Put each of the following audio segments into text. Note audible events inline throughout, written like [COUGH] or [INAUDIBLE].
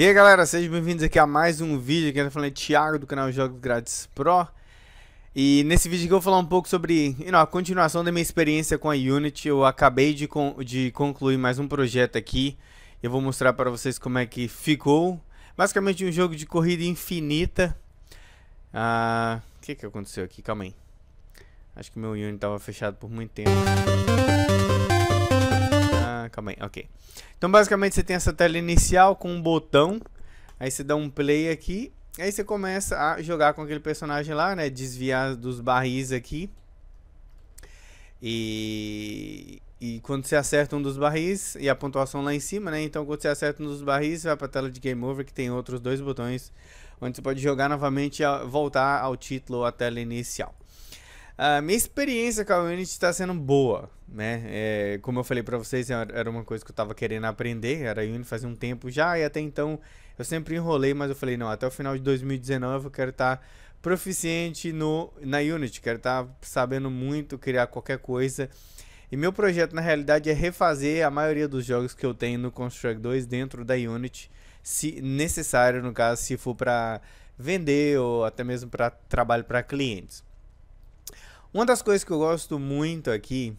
E aí galera, sejam bem-vindos aqui a mais um vídeo, aqui eu falei Thiago do canal Jogos Grátis Pro E nesse vídeo aqui eu vou falar um pouco sobre não, a continuação da minha experiência com a Unity Eu acabei de, con de concluir mais um projeto aqui Eu vou mostrar para vocês como é que ficou Basicamente um jogo de corrida infinita ah, O ah, que que aconteceu aqui? Calma aí Acho que meu Unity estava fechado por muito tempo ok. Então, basicamente, você tem essa tela inicial com um botão. Aí você dá um play aqui. Aí você começa a jogar com aquele personagem lá, né? Desviar dos barris aqui. E... E quando você acerta um dos barris, e a pontuação lá em cima, né? Então quando você acerta um dos barris, vai pra tela de Game Over, que tem outros dois botões, onde você pode jogar novamente e voltar ao título ou à tela inicial. A minha experiência com a Unity está sendo boa, né? É, como eu falei para vocês, é, era uma coisa que eu estava querendo aprender, era Unity fazia um tempo já, e até então eu sempre enrolei, mas eu falei, não, até o final de 2019 eu quero estar tá proficiente no, na Unity, quero estar tá sabendo muito criar qualquer coisa. E meu projeto, na realidade, é refazer a maioria dos jogos que eu tenho no Construct 2 dentro da Unity, se necessário, no caso, se for para vender ou até mesmo para trabalho para clientes. Uma das coisas que eu gosto muito aqui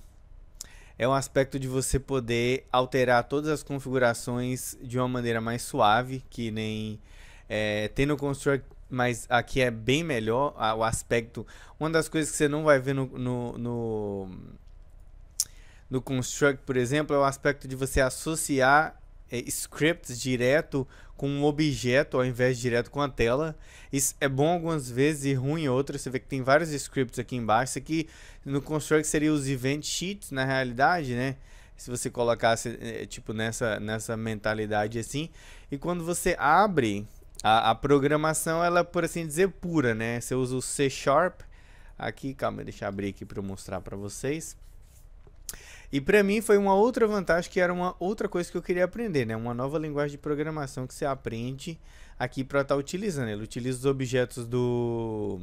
é o aspecto de você poder alterar todas as configurações de uma maneira mais suave, que nem é, tem no Construct, mas aqui é bem melhor a, o aspecto. Uma das coisas que você não vai ver no, no, no, no Construct, por exemplo, é o aspecto de você associar é, scripts direto com um objeto ao invés de direto com a tela. Isso é bom algumas vezes e ruim outras. Você vê que tem vários scripts aqui embaixo. Isso aqui no Construct seria os event sheets, na realidade, né? Se você colocasse, é, é tipo, nessa, nessa mentalidade assim. E quando você abre, a, a programação, ela, por assim dizer, pura, né? Você usa o C Sharp. Aqui, calma, deixa eu abrir aqui para mostrar para vocês. E para mim foi uma outra vantagem que era uma outra coisa que eu queria aprender, né? Uma nova linguagem de programação que você aprende aqui para estar tá utilizando. Ele utiliza os objetos do,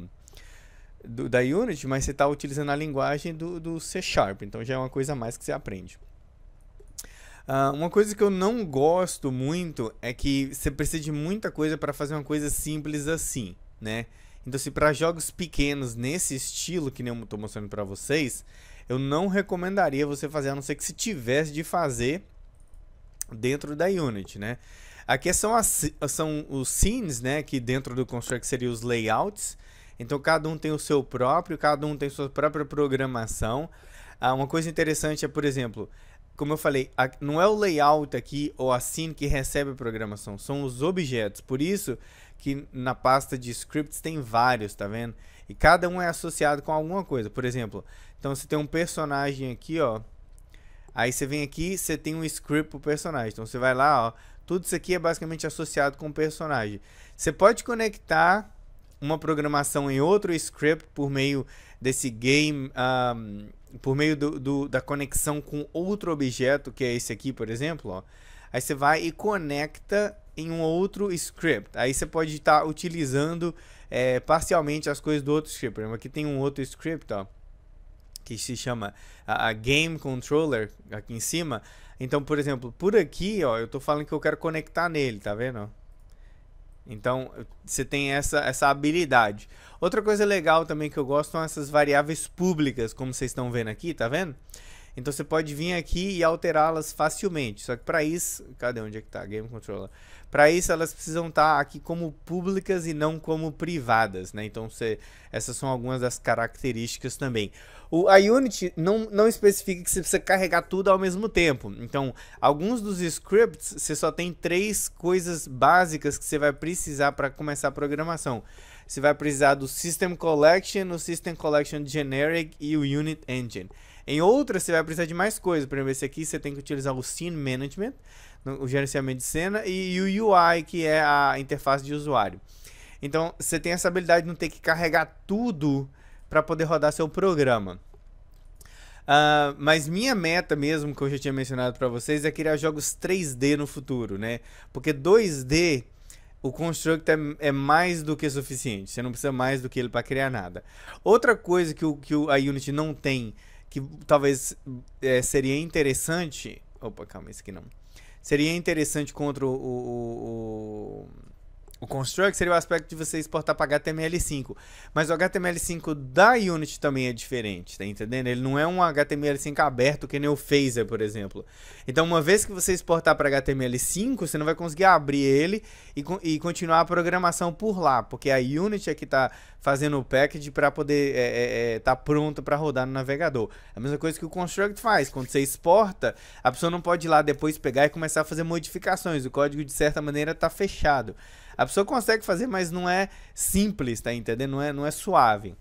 do da Unity, mas você está utilizando a linguagem do, do C Sharp. Então já é uma coisa a mais que você aprende. Uh, uma coisa que eu não gosto muito é que você precisa de muita coisa para fazer uma coisa simples assim, né? Então, se assim, para jogos pequenos nesse estilo que nem eu estou mostrando para vocês, eu não recomendaria você fazer, a não ser que se tivesse de fazer dentro da Unity, né? Aqui são, as, são os scenes, né? Que dentro do Construct seriam os layouts. Então cada um tem o seu próprio, cada um tem sua própria programação. Ah, uma coisa interessante é, por exemplo, como eu falei, a, não é o layout aqui ou a scene que recebe a programação, são os objetos. Por isso, que na pasta de scripts tem vários, tá vendo? E cada um é associado com alguma coisa. Por exemplo, então você tem um personagem aqui, ó. Aí você vem aqui, você tem um script pro personagem. Então você vai lá, ó. Tudo isso aqui é basicamente associado com o personagem. Você pode conectar uma programação em outro script por meio desse game, um, por meio do, do, da conexão com outro objeto, que é esse aqui, por exemplo. Ó. Aí você vai e conecta em um outro script. Aí você pode estar tá utilizando é, parcialmente as coisas do outro script. aqui tem um outro script, ó, que se chama a, a Game Controller, aqui em cima. Então, por exemplo, por aqui, ó, eu estou falando que eu quero conectar nele, tá vendo? Então, você tem essa, essa habilidade. Outra coisa legal também que eu gosto são essas variáveis públicas, como vocês estão vendo aqui, tá vendo? Então, você pode vir aqui e alterá-las facilmente. Só que para isso... Cadê? Onde é que tá? Game Controller. Para isso, elas precisam estar tá aqui como públicas e não como privadas, né? Então, essas são algumas das características também. O, a Unity não, não especifica que você precisa carregar tudo ao mesmo tempo. Então, alguns dos scripts, você só tem três coisas básicas que você vai precisar para começar a programação. Você vai precisar do System Collection, o System Collection Generic e o Unit Engine. Em outras, você vai precisar de mais coisas. Por exemplo, esse aqui você tem que utilizar o Scene Management, o gerenciamento de cena, e o UI, que é a interface de usuário. Então, você tem essa habilidade de não ter que carregar tudo para poder rodar seu programa. Uh, mas minha meta mesmo, que eu já tinha mencionado para vocês, é criar jogos 3D no futuro, né? Porque 2D, o Construct é, é mais do que suficiente. Você não precisa mais do que ele para criar nada. Outra coisa que, o, que a Unity não tem que talvez é, seria interessante. Opa, calma, esse aqui não. Seria interessante contra o, o, o o construct seria o aspecto de você exportar para HTML5. Mas o HTML5 da Unity também é diferente, tá entendendo? Ele não é um HTML5 aberto que nem o Phaser, por exemplo. Então, uma vez que você exportar para HTML5, você não vai conseguir abrir ele e, e, continuar a programação por lá, porque a Unity é que está fazendo o package para poder estar é, é, é, tá pronto para rodar no navegador. É a mesma coisa que o construct faz. Quando você exporta, a pessoa não pode ir lá depois pegar e começar a fazer modificações. O código, de certa maneira, está fechado. A pessoa consegue fazer, mas não é simples, tá entendendo? Não é, não é suave.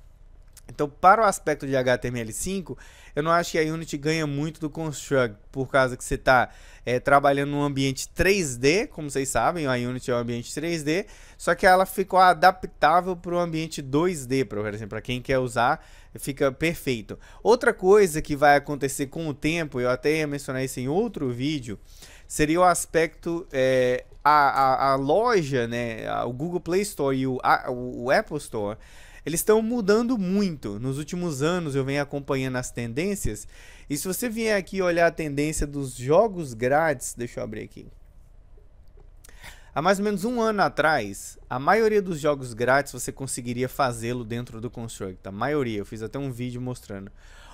Então, para o aspecto de HTML5, eu não acho que a Unity ganha muito do Construct, por causa que você está é, trabalhando num ambiente 3D, como vocês sabem, a Unity é um ambiente 3D, só que ela ficou adaptável para o ambiente 2D, por exemplo, para quem quer usar, fica perfeito. Outra coisa que vai acontecer com o tempo, eu até ia mencionar isso em outro vídeo, seria o aspecto é, a, a, a, loja, né, o Google Play Store e o, a, o Apple Store eles estão mudando muito. Nos últimos anos eu venho acompanhando as tendências. E se você vier aqui olhar a tendência dos jogos grátis, deixa eu abrir aqui. Há mais ou menos um ano atrás, a maioria dos jogos grátis você conseguiria fazê-lo dentro do Construct. A maioria, eu fiz até um vídeo mostrando.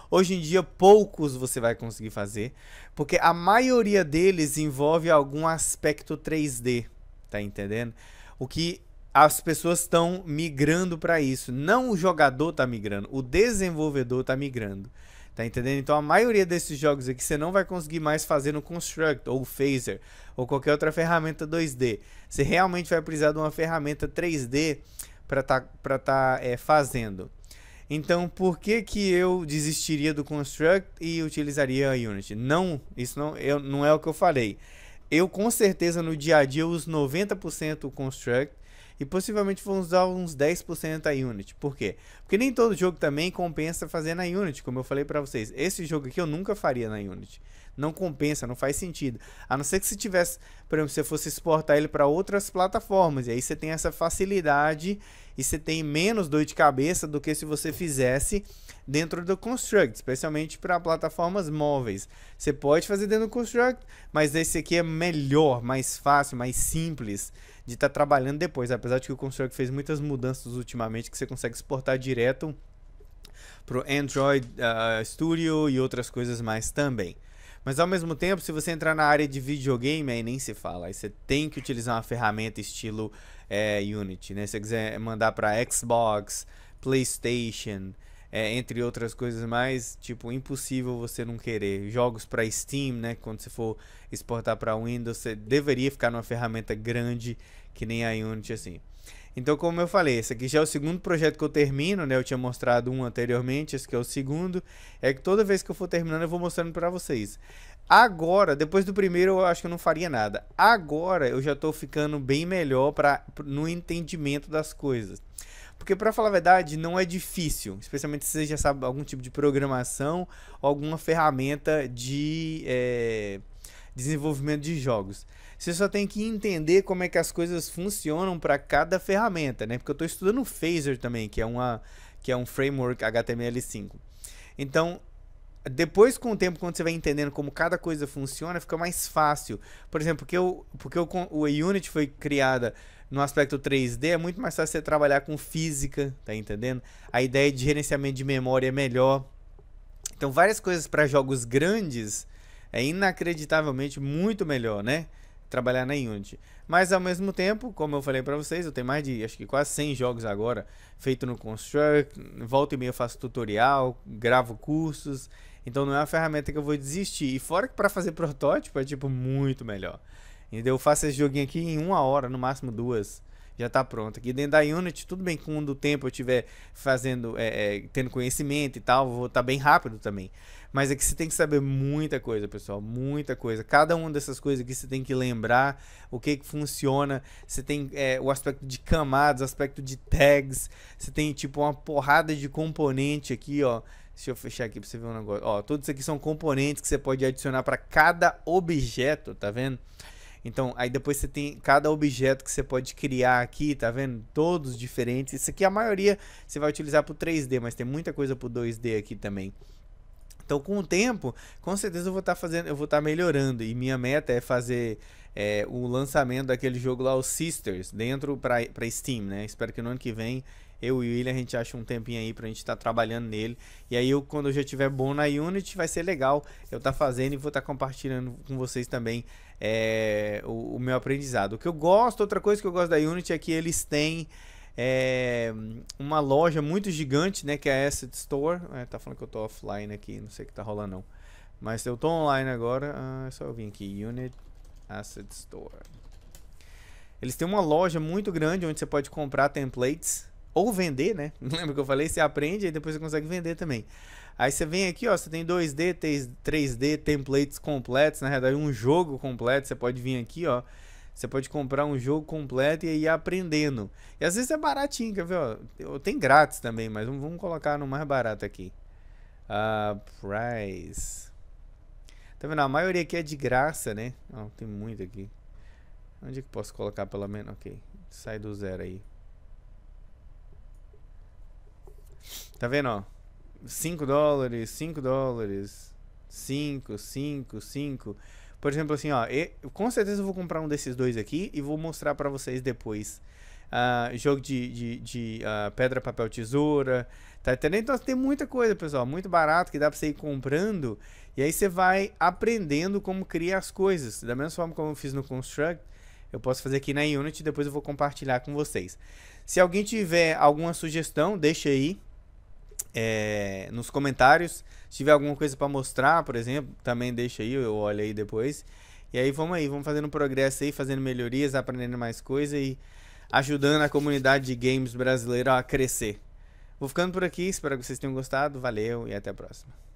Hoje em dia, poucos você vai conseguir fazer, porque a maioria deles envolve algum aspecto 3D, tá entendendo? O que as pessoas estão migrando para isso. Não o jogador está migrando, o desenvolvedor está migrando. Tá entendendo? Então a maioria desses jogos aqui você não vai conseguir mais fazer no Construct ou Phaser ou qualquer outra ferramenta 2D. Você realmente vai precisar de uma ferramenta 3D para tá, tá é, fazendo. Então por que que eu desistiria do Construct e utilizaria a Unity? Não, isso não, eu, não é o que eu falei. Eu com certeza no dia a dia uso 90% o Construct e possivelmente vão usar uns 10% da Unity. Por quê? Porque nem todo jogo também compensa fazer na Unity, como eu falei para vocês. Esse jogo aqui eu nunca faria na Unity não compensa, não faz sentido. A não ser que se tivesse, por exemplo, se você fosse exportar ele para outras plataformas, e aí você tem essa facilidade e você tem menos dor de cabeça do que se você fizesse dentro do Construct, especialmente para plataformas móveis. Você pode fazer dentro do Construct, mas esse aqui é melhor, mais fácil, mais simples de estar tá trabalhando depois. Apesar de que o Construct fez muitas mudanças ultimamente que você consegue exportar direto para o Android uh, Studio e outras coisas mais também. Mas ao mesmo tempo, se você entrar na área de videogame, aí nem se fala. Aí você tem que utilizar uma ferramenta estilo é, Unity, né? Se você quiser mandar para Xbox, PlayStation, é, entre outras coisas mais, tipo, impossível você não querer. Jogos para Steam, né? Quando você for exportar para Windows, você deveria ficar numa ferramenta grande que nem a Unity, assim. Então, como eu falei, esse aqui já é o segundo projeto que eu termino, né? Eu tinha mostrado um anteriormente, esse que é o segundo. É que toda vez que eu for terminando, eu vou mostrando para vocês. Agora, depois do primeiro, eu acho que eu não faria nada. Agora, eu já estou ficando bem melhor pra, no entendimento das coisas. Porque, para falar a verdade, não é difícil. Especialmente se você já sabe algum tipo de programação, alguma ferramenta de é, desenvolvimento de jogos. Você só tem que entender como é que as coisas funcionam para cada ferramenta, né? Porque eu estou estudando o Phaser também, que é, uma, que é um framework HTML5. Então, depois com o tempo, quando você vai entendendo como cada coisa funciona, fica mais fácil. Por exemplo, porque, eu, porque eu, o Unity foi criada no aspecto 3D, é muito mais fácil você trabalhar com física, tá entendendo? A ideia de gerenciamento de memória é melhor. Então, várias coisas para jogos grandes é inacreditavelmente muito melhor, né? trabalhar na Unity. Mas ao mesmo tempo, como eu falei para vocês, eu tenho mais de acho que quase 100 jogos agora feito no Construct, volta e meia eu faço tutorial, gravo cursos, então não é uma ferramenta que eu vou desistir. E fora que para fazer protótipo é tipo muito melhor. Entendeu? Eu faço esse joguinho aqui em uma hora, no máximo duas já está pronto Aqui dentro da Unity, tudo bem, com o tempo eu estiver fazendo, é, é, tendo conhecimento e tal, vou estar tá bem rápido também. Mas é que você tem que saber muita coisa, pessoal, muita coisa. Cada uma dessas coisas aqui você tem que lembrar o que, que funciona. Você tem é, o aspecto de camadas, aspecto de tags. Você tem tipo uma porrada de componente aqui, ó. Deixa eu fechar aqui para você ver um negócio. Ó, todos aqui são componentes que você pode adicionar para cada objeto, Tá vendo? Então, aí depois você tem cada objeto que você pode criar aqui, tá vendo? Todos diferentes. Isso aqui é a maioria você vai utilizar para o 3D, mas tem muita coisa para o 2D aqui também. Então, com o tempo, com certeza eu vou estar tá fazendo, eu vou estar tá melhorando. E minha meta é fazer é, o lançamento daquele jogo lá, o Sisters, dentro para Steam, né? Espero que no ano que vem eu e o William, a gente acha um tempinho aí pra gente estar tá trabalhando nele. E aí, eu, quando eu já tiver bom na Unity, vai ser legal eu estar tá fazendo e vou estar tá compartilhando com vocês também é, o, o, meu aprendizado. O que eu gosto, outra coisa que eu gosto da Unity é que eles têm é, uma loja muito gigante, né? Que é a Asset Store. É, tá falando que eu tô offline aqui, não sei o que tá rolando não. Mas eu tô online agora, ah, é só eu vim aqui, Unity Asset Store. Eles têm uma loja muito grande onde você pode comprar templates ou vender, né? [LAUGHS] Lembra que eu falei? Você aprende e depois você consegue vender também. Aí você vem aqui, ó, você tem 2D, 3D, templates completos, na verdade um jogo completo, você pode vir aqui, ó, você pode comprar um jogo completo e ir aprendendo. E às vezes é baratinho, quer ver, ó, tem grátis também, mas vamos colocar no mais barato aqui. Uh, price. Tá vendo? A maioria aqui é de graça, né? Ó, tem muito aqui. Onde é que posso colocar pelo menos? Ok, sai do zero aí. Tá vendo, ó? 5 dólares, 5 dólares, 5, 5, 5. Por exemplo, assim, ó, com certeza eu vou comprar um desses dois aqui e vou mostrar para vocês depois. Uh, jogo de, de, de uh, pedra, papel, tesoura, tá entendendo? Então tem muita coisa, pessoal, muito barato que dá para você ir comprando e aí você vai aprendendo como criar as coisas. Da mesma forma como eu fiz no Construct, eu posso fazer aqui na Unity, depois eu vou compartilhar com vocês. Se alguém tiver alguma sugestão, deixa aí, é, nos comentários. Se tiver alguma coisa para mostrar, por exemplo, também deixa aí, eu olho aí depois. E aí vamos aí, vamos fazendo progresso aí, fazendo melhorias, aprendendo mais coisa e ajudando a comunidade de games brasileira a crescer. Vou ficando por aqui, espero que vocês tenham gostado, valeu e até a próxima.